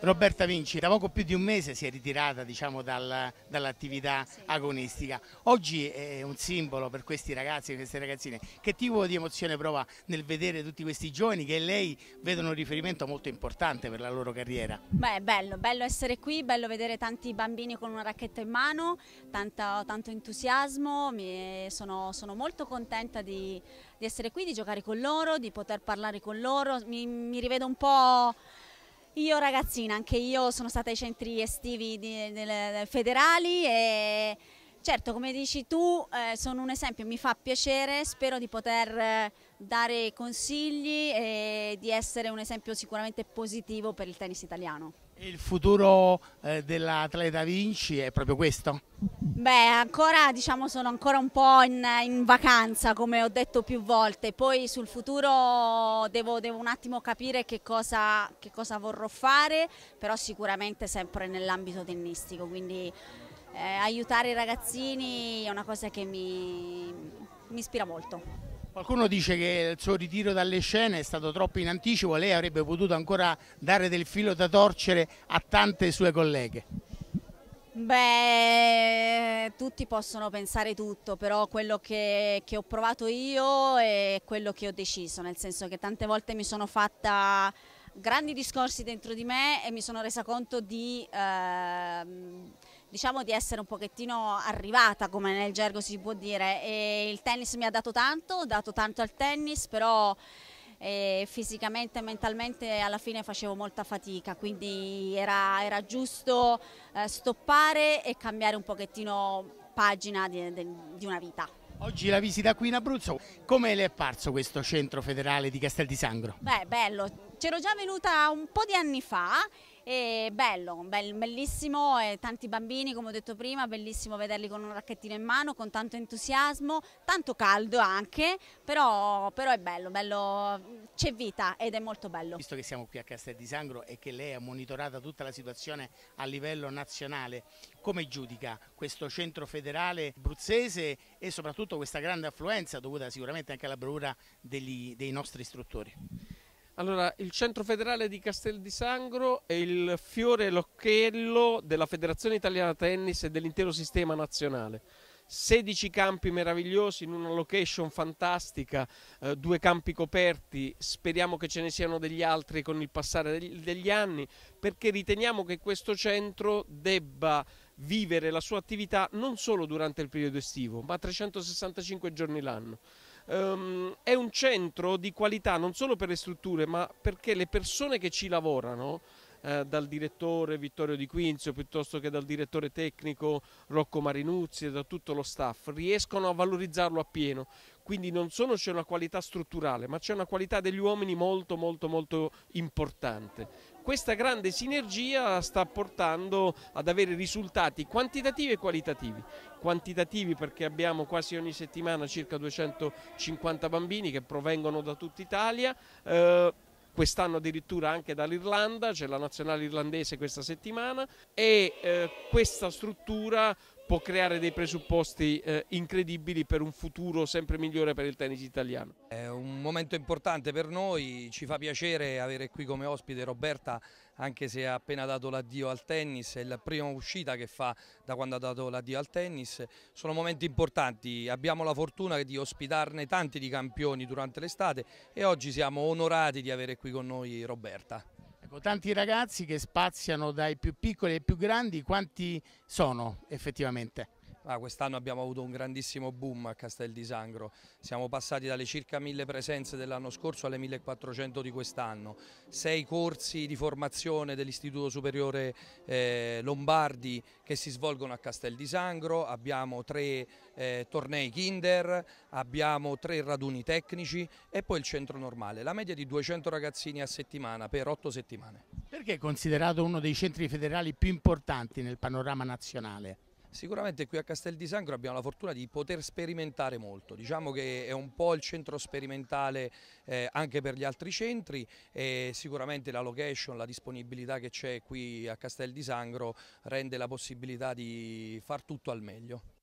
Roberta Vinci da poco più di un mese si è ritirata diciamo, dal, dall'attività sì. agonistica. Oggi è un simbolo per questi ragazzi e queste ragazzine. Che tipo di emozione prova nel vedere tutti questi giovani che lei vedono un riferimento molto importante per la loro carriera? Beh, è bello, bello essere qui, bello vedere tanti bambini con una racchetta in mano, tanto, tanto entusiasmo, sono, sono, molto contenta di, di, essere qui, di giocare con loro, di poter parlare con loro, mi, mi rivedo un po' Io ragazzina, anche io sono stata ai centri estivi di, del, del federali e certo come dici tu eh, sono un esempio, mi fa piacere, spero di poter eh, dare consigli e di essere un esempio sicuramente positivo per il tennis italiano. E il futuro eh, dell'atleta Vinci è proprio questo? Beh, ancora diciamo sono ancora un po' in, in vacanza, come ho detto più volte. Poi sul futuro devo, devo un attimo capire che cosa, che cosa vorrò fare, però sicuramente sempre nell'ambito tennistico. Quindi eh, aiutare i ragazzini è una cosa che mi, mi ispira molto. Qualcuno dice che il suo ritiro dalle scene è stato troppo in anticipo, lei avrebbe potuto ancora dare del filo da torcere a tante sue colleghe. Beh, tutti possono pensare tutto, però quello che, che ho provato io è quello che ho deciso, nel senso che tante volte mi sono fatta grandi discorsi dentro di me e mi sono resa conto di... Eh, diciamo di essere un pochettino arrivata come nel gergo si può dire e il tennis mi ha dato tanto, ho dato tanto al tennis però eh, fisicamente e mentalmente alla fine facevo molta fatica quindi era, era giusto eh, stoppare e cambiare un pochettino pagina di, di una vita. Oggi la visita qui in Abruzzo, come le è apparso questo centro federale di Castel di Sangro? Beh, bello, c'ero già venuta un po' di anni fa e bello, bel, bellissimo, e tanti bambini come ho detto prima, bellissimo vederli con un racchettino in mano, con tanto entusiasmo, tanto caldo anche, però, però è bello, bello c'è vita ed è molto bello. Visto che siamo qui a Castel di Sangro e che lei ha monitorato tutta la situazione a livello nazionale, come giudica questo centro federale bruzzese e soprattutto questa grande affluenza dovuta sicuramente anche alla bravura degli, dei nostri istruttori? Allora, il centro federale di Castel di Sangro è il fiore l'occhiello della Federazione Italiana Tennis e dell'intero sistema nazionale. 16 campi meravigliosi in una location fantastica, eh, due campi coperti, speriamo che ce ne siano degli altri con il passare degli, degli anni, perché riteniamo che questo centro debba vivere la sua attività non solo durante il periodo estivo, ma 365 giorni l'anno um, è un centro di qualità non solo per le strutture, ma perché le persone che ci lavorano eh, dal direttore Vittorio Di Quinzio piuttosto che dal direttore tecnico Rocco Marinuzzi e da tutto lo staff, riescono a valorizzarlo appieno. Quindi non solo c'è una qualità strutturale, ma c'è una qualità degli uomini molto molto molto importante. Questa grande sinergia sta portando ad avere risultati quantitativi e qualitativi. Quantitativi perché abbiamo quasi ogni settimana circa 250 bambini che provengono da tutta Italia, eh, quest'anno addirittura anche dall'Irlanda, c'è la nazionale irlandese questa settimana e eh, questa struttura può creare dei presupposti eh, incredibili per un futuro sempre migliore per il tennis italiano. È un momento importante per noi, ci fa piacere avere qui come ospite Roberta anche se ha appena dato l'addio al tennis, è la prima uscita che fa da quando ha dato l'addio al tennis, sono momenti importanti, abbiamo la fortuna di ospitarne tanti di campioni durante l'estate e oggi siamo onorati di avere qui con noi Roberta. Ecco, tanti ragazzi che spaziano dai più piccoli ai più grandi, quanti sono effettivamente? Ah, quest'anno abbiamo avuto un grandissimo boom a Castel di Sangro, siamo passati dalle circa 1000 presenze dell'anno scorso alle 1400 di quest'anno, sei corsi di formazione dell'Istituto Superiore eh, Lombardi che si svolgono a Castel di Sangro, abbiamo tre eh, tornei kinder, abbiamo tre raduni tecnici e poi il centro normale, la media di 200 ragazzini a settimana per 8 settimane. Perché è considerato uno dei centri federali più importanti nel panorama nazionale? Sicuramente qui a Castel di Sangro abbiamo la fortuna di poter sperimentare molto, diciamo che è un po' il centro sperimentale eh, anche per gli altri centri e sicuramente la location, la disponibilità che c'è qui a Castel di Sangro rende la possibilità di far tutto al meglio.